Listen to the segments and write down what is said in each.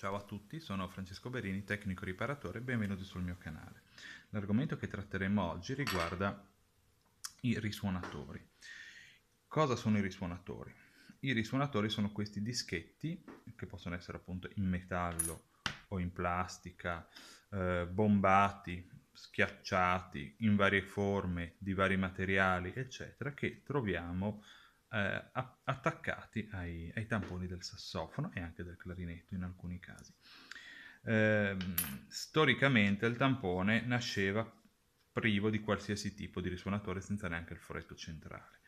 Ciao a tutti, sono Francesco Berini, tecnico riparatore, benvenuti sul mio canale. L'argomento che tratteremo oggi riguarda i risuonatori. Cosa sono i risuonatori? I risuonatori sono questi dischetti che possono essere appunto in metallo o in plastica, eh, bombati, schiacciati in varie forme, di vari materiali, eccetera, che troviamo eh, attaccati ai, ai, tamponi del sassofono e anche del clarinetto in alcuni casi. Eh, storicamente il tampone nasceva privo di qualsiasi tipo di risuonatore senza neanche il foretto centrale.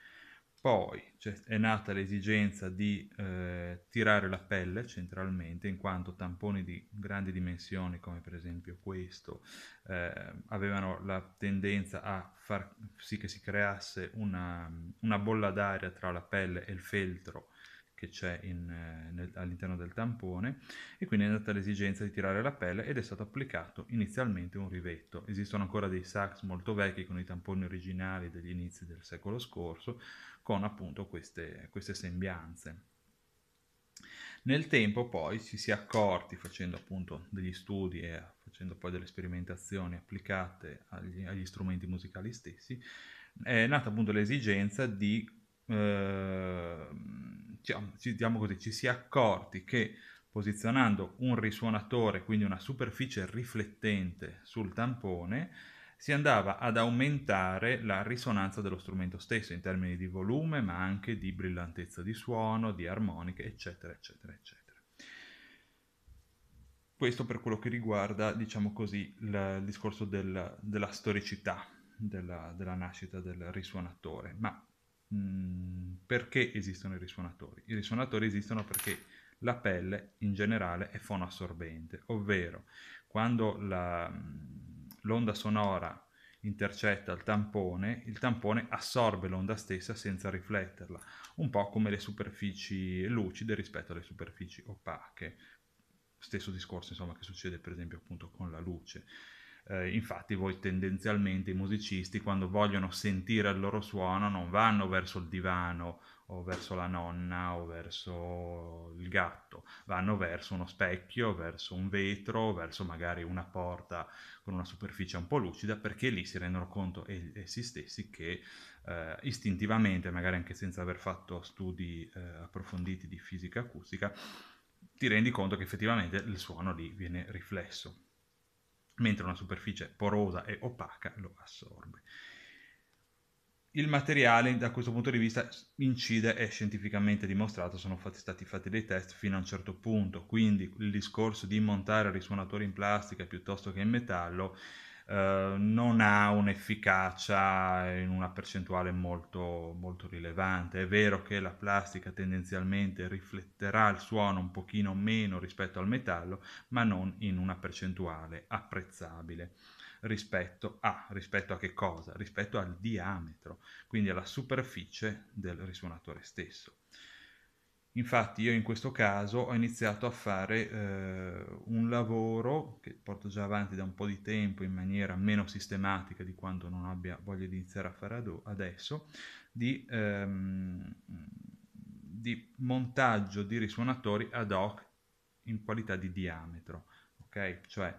Poi cioè, è nata l'esigenza di eh, tirare la pelle centralmente, in quanto tamponi di grandi dimensioni, come per esempio questo, eh, avevano la tendenza a far sì che si creasse una, una bolla d'aria tra la pelle e il feltro che c'è eh, all'interno del tampone e quindi è nata l'esigenza di tirare la pelle ed è stato applicato inizialmente un rivetto. Esistono ancora dei sax molto vecchi con i tamponi originali degli inizi del secolo scorso con appunto queste, queste sembianze. Nel tempo poi si si è accorti, facendo appunto degli studi e facendo poi delle sperimentazioni applicate agli, agli strumenti musicali stessi, è nata appunto l'esigenza di eh, diciamo, così, ci si è accorti che posizionando un risuonatore, quindi una superficie riflettente sul tampone, si andava ad aumentare la risonanza dello strumento stesso in termini di volume, ma anche di brillantezza di suono, di armoniche, eccetera, eccetera, eccetera. Questo per quello che riguarda, diciamo così, il discorso del, della storicità della, della nascita del risuonatore. Ma Mm, perché esistono i risuonatori? I risuonatori esistono perché la pelle in generale è fonoassorbente, ovvero quando la, mm, l'onda sonora intercetta il tampone, il tampone assorbe l'onda stessa senza rifletterla, un po' come le superfici lucide rispetto alle superfici opache. Stesso discorso, insomma, che succede per esempio appunto con la luce. Eh, infatti voi tendenzialmente i musicisti quando vogliono sentire il loro suono non vanno verso il divano o verso la nonna o verso il gatto, vanno verso uno specchio, verso un vetro, verso magari una porta con una superficie un po' lucida perché lì si rendono conto essi stessi che eh, istintivamente, magari anche senza aver fatto studi eh, approfonditi di fisica acustica, ti rendi conto che effettivamente il suono lì viene riflesso mentre una superficie porosa e opaca lo assorbe. Il materiale da questo punto di vista incide, è scientificamente dimostrato, sono fatti, stati fatti dei test fino a un certo punto, quindi il discorso di montare risuonatori in plastica piuttosto che in metallo eh, non ha un'efficacia in una percentuale molto, molto rilevante. È vero che la plastica tendenzialmente rifletterà il suono un pochino meno rispetto al metallo, ma non in una percentuale apprezzabile rispetto a, rispetto a che cosa? Rispetto al diametro, quindi alla superficie del risuonatore stesso. Infatti io in questo caso ho iniziato a fare eh, un lavoro che porto già avanti da un po' di tempo in maniera meno sistematica di quanto non abbia voglia di iniziare a fare adesso, di, ehm, di, montaggio di risuonatori ad hoc in qualità di diametro, ok? Cioè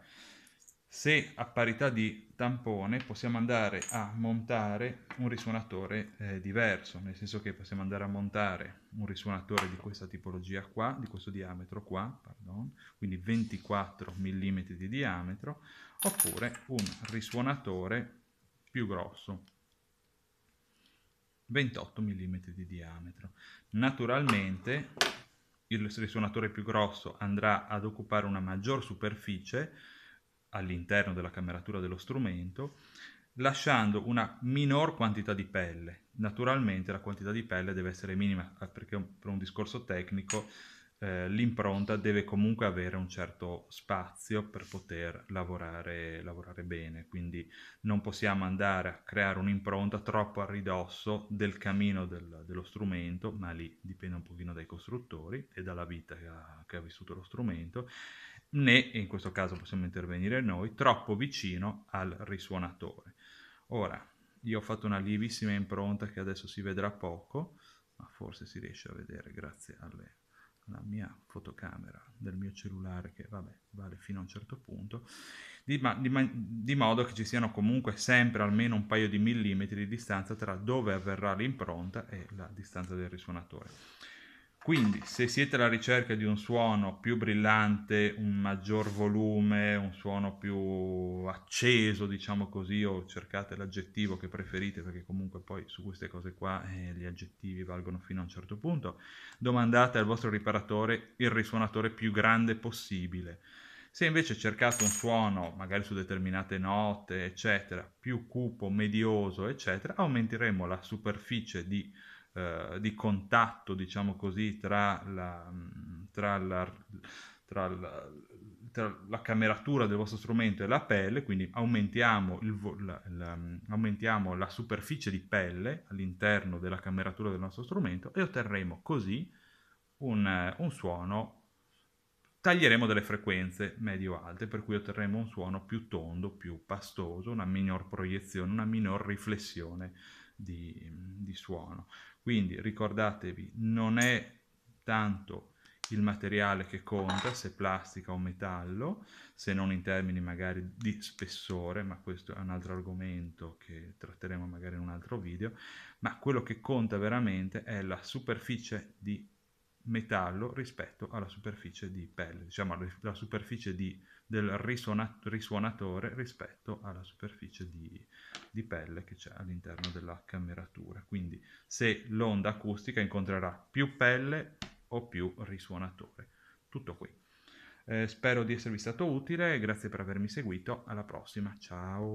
se a parità di tampone possiamo andare a montare un risuonatore eh, diverso, nel senso che possiamo andare a montare un risuonatore di questa tipologia qua, di questo diametro qua, pardon, quindi 24 mm di diametro, oppure un risuonatore più grosso, 28 mm di diametro. Naturalmente il risuonatore più grosso andrà ad occupare una maggior superficie, all'interno della cameratura dello strumento, lasciando una minor quantità di pelle. Naturalmente la quantità di pelle deve essere minima eh, perché per un discorso tecnico eh, l'impronta deve comunque avere un certo spazio per poter lavorare, lavorare bene, quindi non possiamo andare a creare un'impronta troppo a ridosso del camino del, dello strumento, ma lì dipende un pochino dai costruttori e dalla vita che ha, che ha vissuto lo strumento, né, in questo caso possiamo intervenire noi, troppo vicino al risuonatore. Ora, io ho fatto una lievissima impronta che adesso si vedrà poco, ma forse si riesce a vedere grazie alle la mia fotocamera del mio cellulare che vabbè vale fino a un certo punto di, ma, di, ma, di, modo che ci siano comunque sempre almeno un paio di millimetri di distanza tra dove avverrà l'impronta e la distanza del risuonatore quindi, se siete alla ricerca di un suono più brillante, un maggior volume, un suono più acceso, diciamo così, o cercate l'aggettivo che preferite, perché comunque poi su queste cose qua eh, gli aggettivi valgono fino a un certo punto, domandate al vostro riparatore il risuonatore più grande possibile. Se invece cercate un suono, magari su determinate note, eccetera, più cupo, medioso, eccetera, aumenteremo la superficie di eh, di contatto, diciamo così, tra la, tra la, tra la tra la cameratura del vostro strumento e la pelle, quindi aumentiamo, il, la, la, aumentiamo, la, superficie di pelle all'interno della cameratura del nostro strumento e otterremo così un, un suono, taglieremo delle frequenze medio-alte, per cui otterremo un suono più tondo, più pastoso, una minor proiezione, una minor riflessione di, di suono. Quindi ricordatevi, non è tanto il materiale che conta, se plastica o metallo, se non in termini magari di spessore, ma questo è un altro argomento che tratteremo magari in un altro video, ma quello che conta veramente è la superficie di metallo rispetto alla superficie di pelle, diciamo la superficie di, del risuonatore rispetto alla superficie di, di pelle che c'è all'interno della cameratura. Quindi se l'onda acustica incontrerà più pelle o più risuonatore. Tutto qui. Eh, spero di esservi stato utile, grazie per avermi seguito, alla prossima, ciao!